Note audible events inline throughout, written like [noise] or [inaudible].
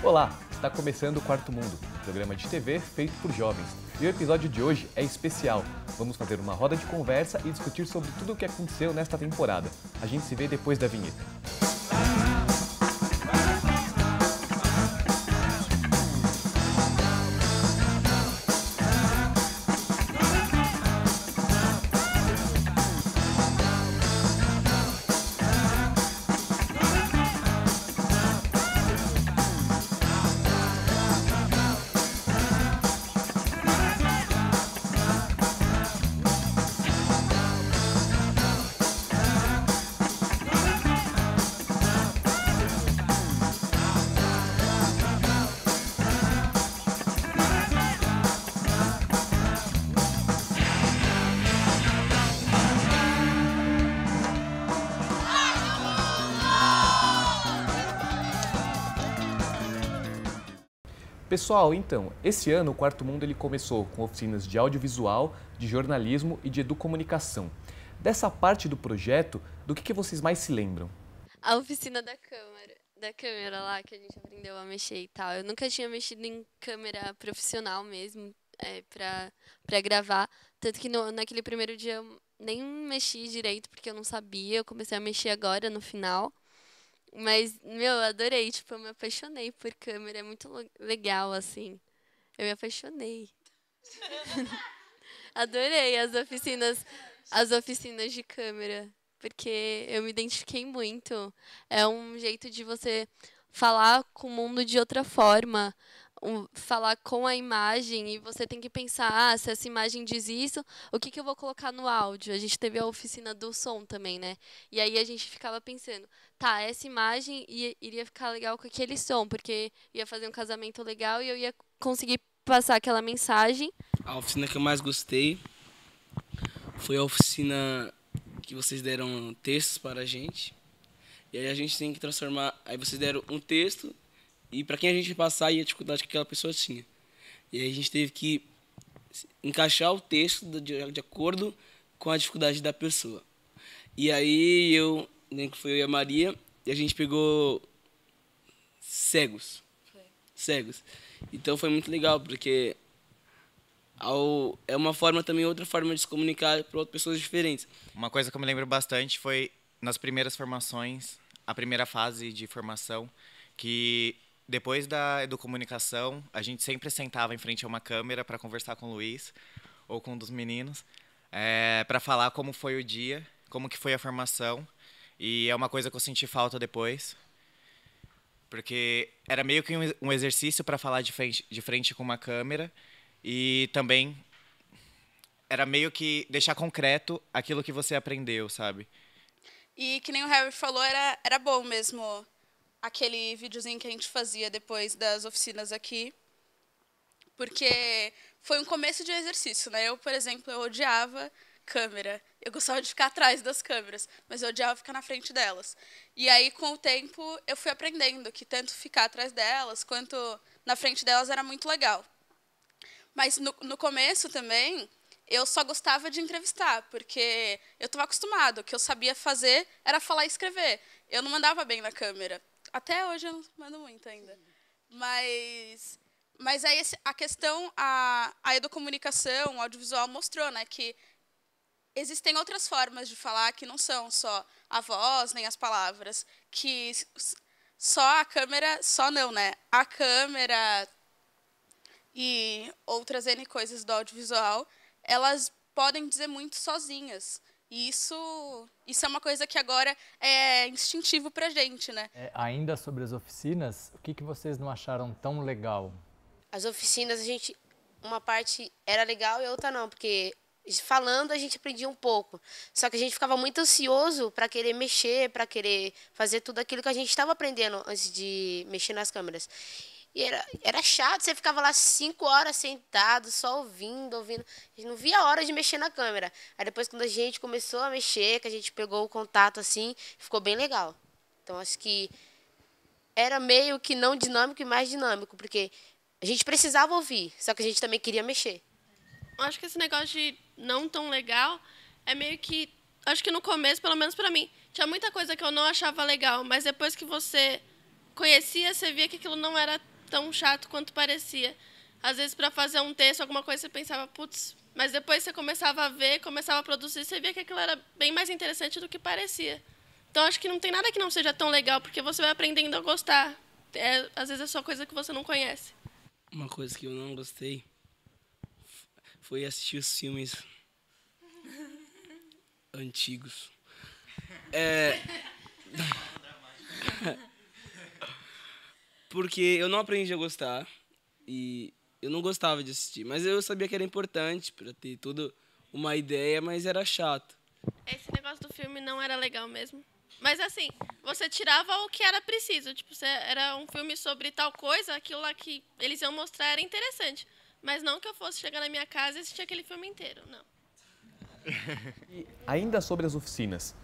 Olá, está começando o Quarto Mundo, um programa de TV feito por jovens. E o episódio de hoje é especial. Vamos fazer uma roda de conversa e discutir sobre tudo o que aconteceu nesta temporada. A gente se vê depois da vinheta. Pessoal, então, esse ano o Quarto Mundo ele começou com oficinas de audiovisual, de jornalismo e de educomunicação. Dessa parte do projeto, do que, que vocês mais se lembram? A oficina da câmera, da câmera lá que a gente aprendeu a mexer e tal. Eu nunca tinha mexido em câmera profissional mesmo é, pra, pra gravar. Tanto que no, naquele primeiro dia eu nem mexi direito porque eu não sabia. Eu comecei a mexer agora no final. Mas, meu, eu adorei. Tipo, eu me apaixonei por câmera. É muito legal, assim. Eu me apaixonei. [laughs] adorei as oficinas, as oficinas de câmera. Porque eu me identifiquei muito. É um jeito de você falar com o mundo de outra forma um, falar com a imagem e você tem que pensar, ah, se essa imagem diz isso, o que, que eu vou colocar no áudio? A gente teve a oficina do som também, né? E aí a gente ficava pensando, tá, essa imagem ia, iria ficar legal com aquele som, porque ia fazer um casamento legal e eu ia conseguir passar aquela mensagem. A oficina que eu mais gostei foi a oficina que vocês deram textos para a gente. E aí a gente tem que transformar. Aí vocês deram um texto e para quem a gente passar ia a dificuldade que aquela pessoa tinha. E aí a gente teve que encaixar o texto de, de acordo com a dificuldade da pessoa. E aí eu, nem né, que foi eu e a Maria, e a gente pegou cegos. Foi. Cegos. Então foi muito legal, porque ao, é uma forma também, outra forma de se comunicar para outras pessoas diferentes. Uma coisa que eu me lembro bastante foi nas primeiras formações, a primeira fase de formação, que depois da comunicação, a gente sempre sentava em frente a uma câmera para conversar com o Luiz ou com um dos meninos, é, eh, para falar como foi o dia, como que foi a formação. E é uma coisa que eu senti falta depois, porque era meio que um exercício para falar de frente, de frente com uma câmera e também era meio que deixar concreto aquilo que você aprendeu, sabe? E que nem o Harry falou, era, era bom mesmo aquele videozinho que a gente fazia depois das oficinas aqui, porque foi um começo de exercício, né? Eu, por exemplo, eu odiava câmera. Eu gostava de ficar atrás das câmeras, mas eu odiava ficar na frente delas. E aí, com o tempo, eu fui aprendendo que tanto ficar atrás delas quanto na frente delas era muito legal. Mas no, no começo também, eu só gostava de entrevistar, porque eu estava acostumado. O que eu sabia fazer era falar e escrever. Eu não mandava bem na câmera. Até hoje eu não mando muito ainda. Mas, mas aí a questão, a, a educomunicação, o audiovisual mostrou né, que existem outras formas de falar que não são só a voz nem as palavras, que só a câmera, só não, né? A câmera e outras N coisas do audiovisual, elas podem dizer muito sozinhas. E isso, isso é uma coisa que agora é instintivo para a gente, né? É, ainda sobre as oficinas, o que, que vocês não acharam tão legal? As oficinas, a gente, uma parte era legal e outra não, porque falando a gente aprendia um pouco. Só que a gente ficava muito ansioso para querer mexer, para querer fazer tudo aquilo que a gente estava aprendendo antes de mexer nas câmeras. E era, era chato, você ficava lá cinco horas sentado, só ouvindo, ouvindo. A gente não via a hora de mexer na câmera. Aí depois, quando a gente começou a mexer, que a gente pegou o contato assim, ficou bem legal. Então, acho que era meio que não dinâmico e mais dinâmico, porque a gente precisava ouvir, só que a gente também queria mexer. Acho que esse negócio de não tão legal é meio que. Acho que no começo, pelo menos para mim, tinha muita coisa que eu não achava legal, mas depois que você conhecia, você via que aquilo não era tão chato quanto parecia. Às vezes, para fazer um texto, alguma coisa, você pensava, putz, mas depois você começava a ver, começava a produzir, você via que aquilo era bem mais interessante do que parecia. Então, acho que não tem nada que não seja tão legal, porque você vai aprendendo a gostar. É, às vezes é só coisa que você não conhece. Uma coisa que eu não gostei foi assistir os filmes [laughs] antigos. [laughs] É. [laughs] Porque eu não aprendi a gostar. E eu não gostava de assistir. Mas eu sabia que era importante para ter toda uma ideia, mas era chato. Esse negócio do filme não era legal mesmo. Mas assim, você tirava o que era preciso. Tipo, era um filme sobre tal coisa, aquilo lá que eles iam mostrar era interessante. Mas não que eu fosse chegar na minha casa e assistir aquele filme inteiro, não. [laughs] E ainda sobre as oficinas,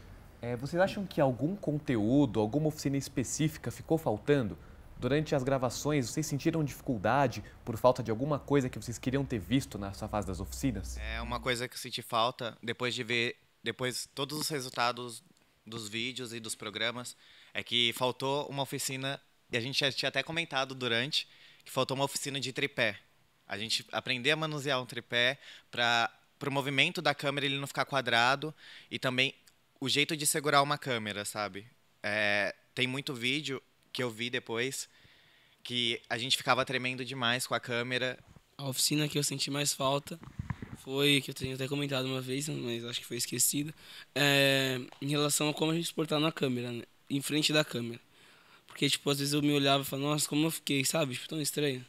é, vocês acham que algum conteúdo, alguma oficina específica ficou faltando? Durante as gravações, vocês sentiram dificuldade por falta de alguma coisa que vocês queriam ter visto nessa fase das oficinas? É uma coisa que eu senti falta depois de ver depois todos os resultados dos vídeos e dos programas é que faltou uma oficina e a gente já tinha até comentado durante que faltou uma oficina de tripé. A gente aprender a manusear um tripé para o movimento da câmera ele não ficar quadrado e também o jeito de segurar uma câmera, sabe? É, tem muito vídeo que eu vi depois, que a gente ficava tremendo demais com a câmera. A oficina que eu senti mais falta foi, que eu tenho até comentado uma vez, né, mas acho que foi esquecida, é, em relação a como a gente se portar na câmera, né? em frente da câmera. Porque, tipo, às vezes eu me olhava e falava, nossa, como eu fiquei, sabe? Tipo, tão estranho.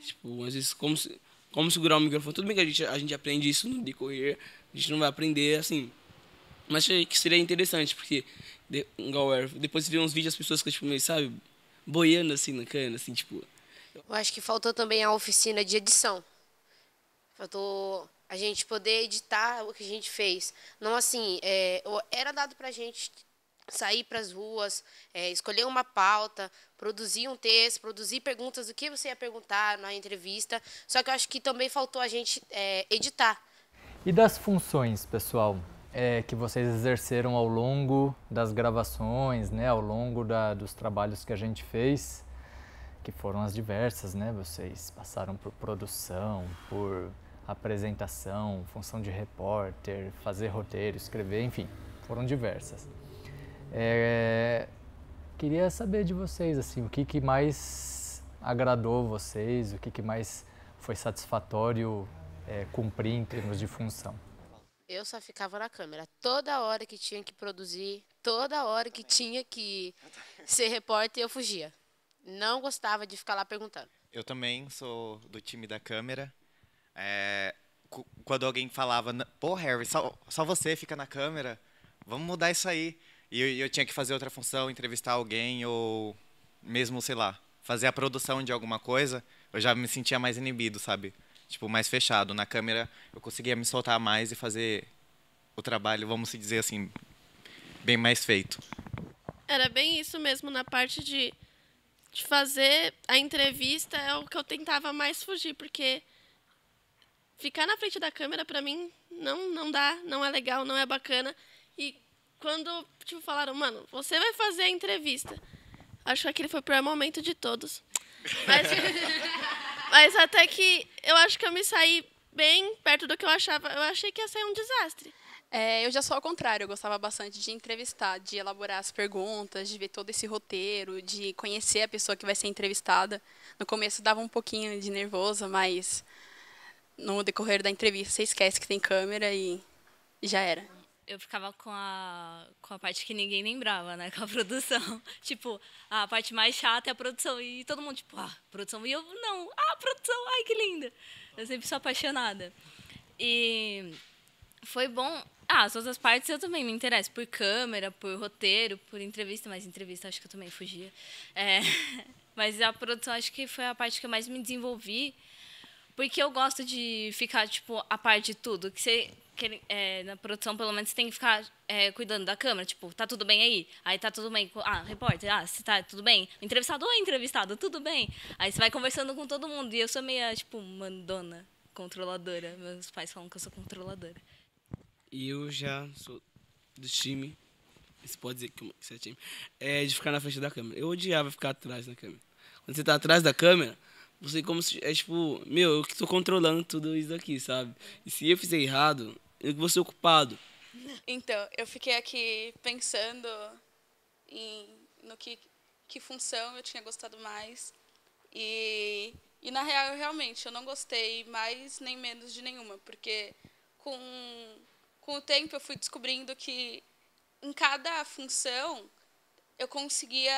Tipo, às vezes, como, como segurar o microfone? Tudo bem que a gente, a gente aprende isso no decorrer, a gente não vai aprender, assim, mas achei que seria interessante, porque, de, igual depois vi uns vídeos as pessoas que, tipo, meio, sabe, boiando assim na cana, assim, tipo. Eu acho que faltou também a oficina de edição. Faltou a gente poder editar o que a gente fez. Não assim, é, era dado pra gente sair para as ruas, é, escolher uma pauta, produzir um texto, produzir perguntas do que você ia perguntar na entrevista. Só que eu acho que também faltou a gente é, editar. E das funções, pessoal? é, que vocês exerceram ao longo das gravações, né, ao longo da, dos trabalhos que a gente fez, que foram as diversas, né? Vocês passaram por produção, por apresentação, função de repórter, fazer roteiro, escrever, enfim, foram diversas. É, queria saber de vocês assim, o que, que mais agradou vocês, o que, que mais foi satisfatório é, cumprir em termos de função. Eu só ficava na câmera. Toda hora que tinha que produzir, toda hora que tinha que ser repórter, eu fugia. Não gostava de ficar lá perguntando. Eu também sou do time da câmera. É, quando alguém falava, pô, Harry, só, só você fica na câmera, vamos mudar isso aí. E eu, eu tinha que fazer outra função, entrevistar alguém ou mesmo, sei lá, fazer a produção de alguma coisa, eu já me sentia mais inibido, sabe? tipo, mais fechado. Na câmera eu conseguia me soltar mais e fazer o trabalho, vamos dizer assim, bem mais feito. Era bem isso mesmo na parte de, de fazer a entrevista é o que eu tentava mais fugir, porque ficar na frente da câmera para mim não não dá, não é legal, não é bacana. E quando tipo falaram, mano, você vai fazer a entrevista. Acho que aquele foi o pior momento de todos. [laughs] Mas mas até que eu acho que eu me saí bem perto do que eu achava. Eu achei que ia ser um desastre. É, eu já sou ao contrário, eu gostava bastante de entrevistar, de elaborar as perguntas, de ver todo esse roteiro, de conhecer a pessoa que vai ser entrevistada. No começo dava um pouquinho de nervoso, mas no decorrer da entrevista você esquece que tem câmera e já era eu ficava com a, com a parte que ninguém lembrava, né? [laughs] Com a produção. tipo, a parte mais chata é a produção. E todo mundo, tipo, ah, produção. E eu, não, ah, produção, ai, que linda. Eu sempre sou apaixonada. E foi bom. Ah, as outras partes eu também me interesso. Por câmera, por roteiro, por entrevista. Mas entrevista acho que eu também fugia. É, [laughs] mas a produção acho que foi a parte que eu mais me desenvolvi. Porque eu gosto de ficar, tipo, a par de tudo. Que você que, é, na produção, pelo menos, você tem que ficar é, cuidando da câmera. Tipo, tá tudo bem aí? Aí tá tudo bem. Com, ah, repórter, ah, você tá tudo bem? entrevistador entrevistado entrevistado, tudo bem. Aí você vai conversando com todo mundo. E eu sou meia, tipo, mandona, controladora. Meus pais falam que eu sou controladora. E eu já sou do time. Você pode dizer que você é time. É de ficar na frente da câmera. Eu odiava ficar atrás da câmera. Quando você tá atrás da câmera, você como se. É tipo, meu, eu que tô controlando tudo isso aqui, sabe? E se eu fizer errado, eu que você ocupado. Então, eu fiquei aqui pensando em, no que, que função eu tinha gostado mais. E, e, na real, eu, realmente, eu não gostei mais nem menos de nenhuma, porque com, com o tempo eu fui descobrindo que em cada função eu conseguia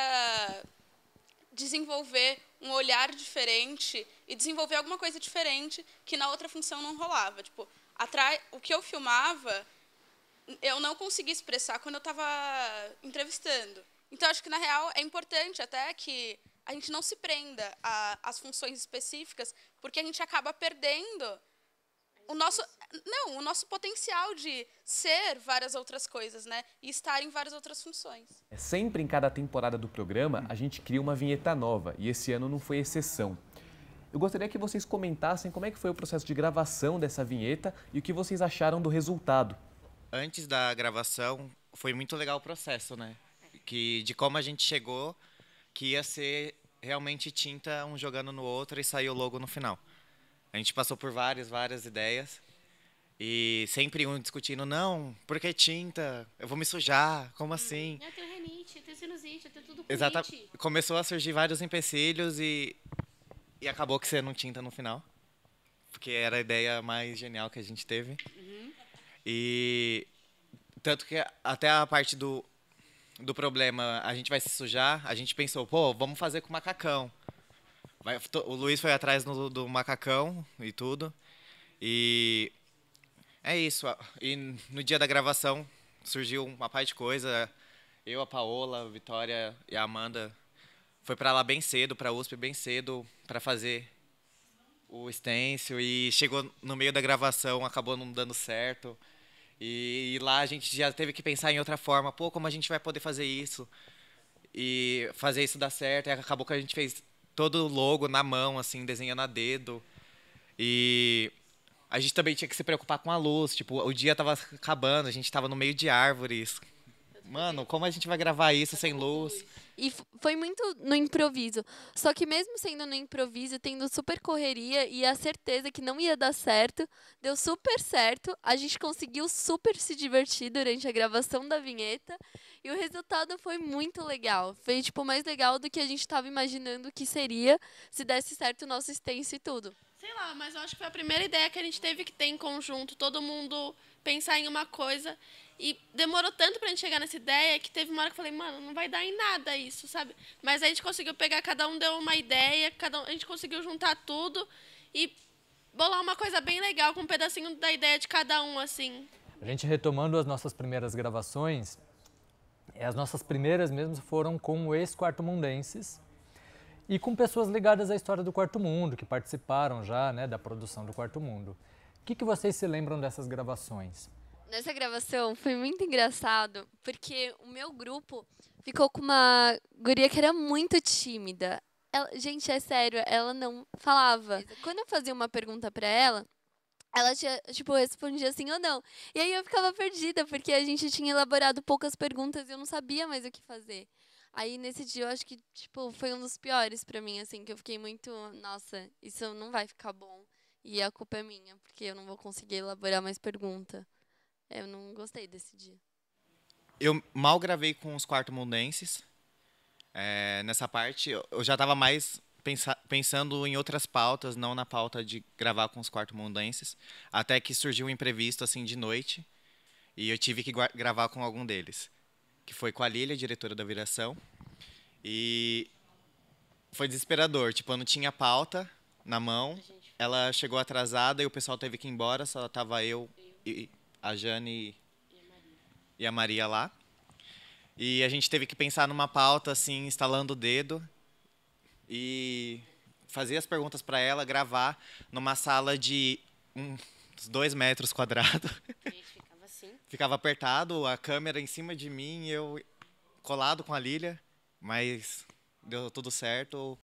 desenvolver um olhar diferente e desenvolver alguma coisa diferente que na outra função não rolava. Tipo, atrai, o que eu filmava, eu não conseguia expressar quando eu estava entrevistando. Então, acho que, na real, é importante até que a gente não se prenda às funções específicas, porque a gente acaba perdendo o nosso não, o nosso potencial de ser várias outras coisas, né? E estar em várias outras funções. É sempre em cada temporada do programa a gente cria uma vinheta nova e esse ano não foi exceção. Eu gostaria que vocês comentassem como é que foi o processo de gravação dessa vinheta e o que vocês acharam do resultado. Antes da gravação, foi muito legal o processo, né? Que de como a gente chegou, que ia ser realmente tinta um jogando no outro e saiu logo no final. A gente passou por várias, várias ideias. E sempre um discutindo, não, porque tinta, eu vou me sujar, como uhum. assim? Eu é, tenho renite, eu tenho sinusite, eu tenho tudo com Exata Começou a surgir vários empecilhos e, e acabou que você não tinta no final. Porque era a ideia mais genial que a gente teve. Uhum. E tanto que até a parte do, do problema, a gente vai se sujar, a gente pensou, pô, vamos fazer com macacão o Luiz foi atrás no, do macacão e tudo. E é isso. E no dia da gravação surgiu uma parte de coisa. Eu, a Paola, a Vitória e a Amanda foi para lá bem cedo, para USP bem cedo, para fazer o stencil e chegou no meio da gravação, acabou não dando certo. E, e, lá a gente já teve que pensar em outra forma, pô, como a gente vai poder fazer isso? E fazer isso dar certo, e acabou que a gente fez todo logo na mão, assim, desenhando a dedo. E a gente também tinha que se preocupar com a luz. Tipo, o dia tava acabando, a gente tava no meio de árvores, mano, como a gente vai gravar isso sem luz? E foi muito no improviso. Só que mesmo sendo no improviso, tendo super correria e a certeza que não ia dar certo, deu super certo. A gente conseguiu super se divertir durante a gravação da vinheta. E o resultado foi muito legal. Foi, tipo, mais legal do que a gente estava imaginando que seria se desse certo o nosso extenso e tudo. Sei lá, mas eu acho que foi a primeira ideia que a gente teve que ter em conjunto, todo mundo pensar em uma coisa. E demorou tanto pra gente chegar nessa ideia que teve uma hora que eu falei, mano, não vai dar em nada isso, sabe? Mas a gente conseguiu pegar, cada um deu uma ideia, cada um, a gente conseguiu juntar tudo e bolar uma coisa bem legal com um pedacinho da ideia de cada um, assim. A gente retomando as nossas primeiras gravações, eh, as nossas primeiras mesmo foram com ex-quarto mundenses, e com pessoas ligadas à história do Quarto Mundo, que participaram já né, da produção do Quarto Mundo. O que, que vocês se lembram dessas gravações? Nessa gravação foi muito engraçado, porque o meu grupo ficou com uma guria que era muito tímida. Ela, gente, é sério, ela não falava. Quando eu fazia uma pergunta para ela, ela tinha, tipo, respondia assim ou oh, não. E aí eu ficava perdida, porque a gente tinha elaborado poucas perguntas e eu não sabia mais o que fazer. Aí nesse dia eu acho que, tipo, foi um dos piores para mim, assim, que eu fiquei muito, nossa, isso não vai ficar bom. E a culpa é minha, porque eu não vou conseguir elaborar mais pergunta. Eu não gostei desse dia. Eu mal gravei com os quarto mundenses. É, nessa parte, eu já estava mais pensando em outras pautas, não na pauta de gravar com os quarto mundenses. Até que surgiu um imprevisto, assim, de noite. E eu tive que gravar com algum deles que foi com a Lilia, diretora da Viração. E foi desesperador. Tipo, eu não tinha pauta na mão. Ela chegou atrasada e o pessoal teve que ir embora. Só tava eu, e a Jane e a Maria lá. E a gente teve que pensar numa pauta, assim, instalando o dedo. E fazer as perguntas para ela, gravar numa sala de uns dois metros quadrados ficava apertado, a câmera em cima de mim, eu colado com a Lilia, mas deu tudo certo.